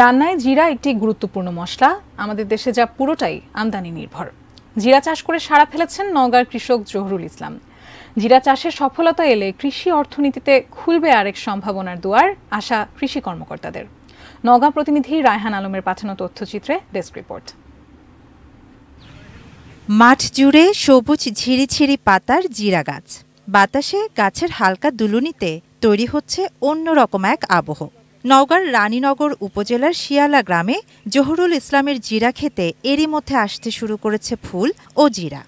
রান্নায় জিরা একটি গুরুত্বপূর্ণ মশলা আমাদের দেশে যা পুরোটাই আমদানি নির্ভর জিরা চাষ করে সাড়া ফেলেছেন নওগাঁর কৃষক জহুরুল ইসলাম জিরা চাষের সফলতা এলে কৃষি অর্থনীতিতে খুলবে আরেক সম্ভাবনার দুয়ার আশা কৃষি কর্মকর্তাদের নওগাঁ প্রতিনিধি রায়হান আলমের পাঠানো তথ্যচিত্রে ডেস্ক রিপোর্ট মাঠ জুড়ে সবুজ ঝিরিঝিরি পাতার জিরা গাছ বাতাসে গাছের হালকা দুলুনিতে তৈরি হচ্ছে অন্যরকম এক আবহ নওগাঁর রানীনগর উপজেলার শিয়ালা গ্রামে জহুরুল ইসলামের জিরা খেতে এরই মধ্যে আসতে শুরু করেছে ফুল ও জিরা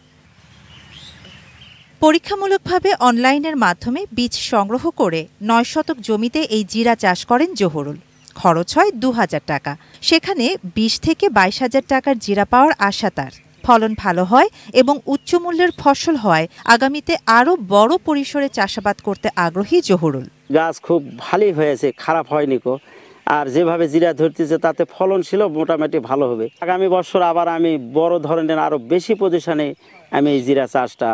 পরীক্ষামূলকভাবে অনলাইনের মাধ্যমে বীজ সংগ্রহ করে নয় শতক জমিতে এই জিরা চাষ করেন জহুরুল খরচ হয় দু হাজার টাকা সেখানে বিশ থেকে বাইশ হাজার টাকার জিরা পাওয়ার আশা তার ফলন ভালো হয় এবং উচ্চ মূল্যের ফসল হয় আগামীতে আরও বড় পরিসরে চাষাবাদ করতে আগ্রহী জহুরুল গাছ খুব ভালোই হয়েছে খারাপ হয়নি কো আর যেভাবে জিরা ধরতেছে তাতে ফলন ছিল মোটামুটি ভালো হবে আগামী বছর আবার আমি বড় ধরনের আরও বেশি পজিশনে আমি এই জিরা চাষটা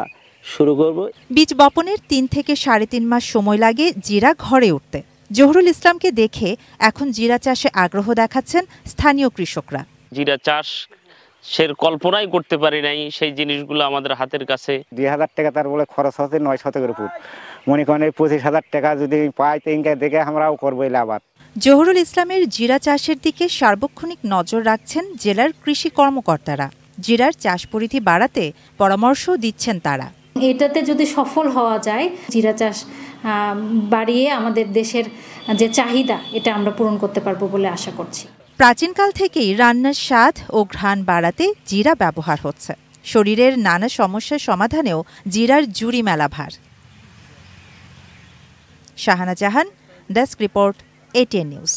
শুরু করব বীজ বপনের তিন থেকে সাড়ে তিন মাস সময় লাগে জিরা ঘরে উঠতে জহুরুল ইসলামকে দেখে এখন জিরা চাষে আগ্রহ দেখাচ্ছেন স্থানীয় কৃষকরা জিরা চাষ সে কল্পনাই করতে পারি নাই সেই জিনিসগুলো আমাদের হাতের কাছে দুই হাজার টাকা তার বলে খরচ হচ্ছে নয় শতকের ফুট মনে করেন পঁচিশ হাজার টাকা যদি পাই তো দেখে আমরাও করবো এলে আবার জহুরুল ইসলামের জিরা চাষের দিকে সার্বক্ষণিক নজর রাখছেন জেলার কৃষি কর্মকর্তারা জিরার চাষ পরিধি বাড়াতে পরামর্শ দিচ্ছেন তারা এটাতে যদি সফল হওয়া যায় জিরা চাষ বাড়িয়ে আমাদের দেশের যে চাহিদা এটা আমরা পূরণ করতে পারবো বলে আশা করছি প্রাচীনকাল থেকেই রান্নার স্বাদ ও ঘ্রাণ বাড়াতে জিরা ব্যবহার হচ্ছে শরীরের নানা সমস্যার সমাধানেও জিরার জুড়ি মেলা ভার Shahana Jahan desk report ATN news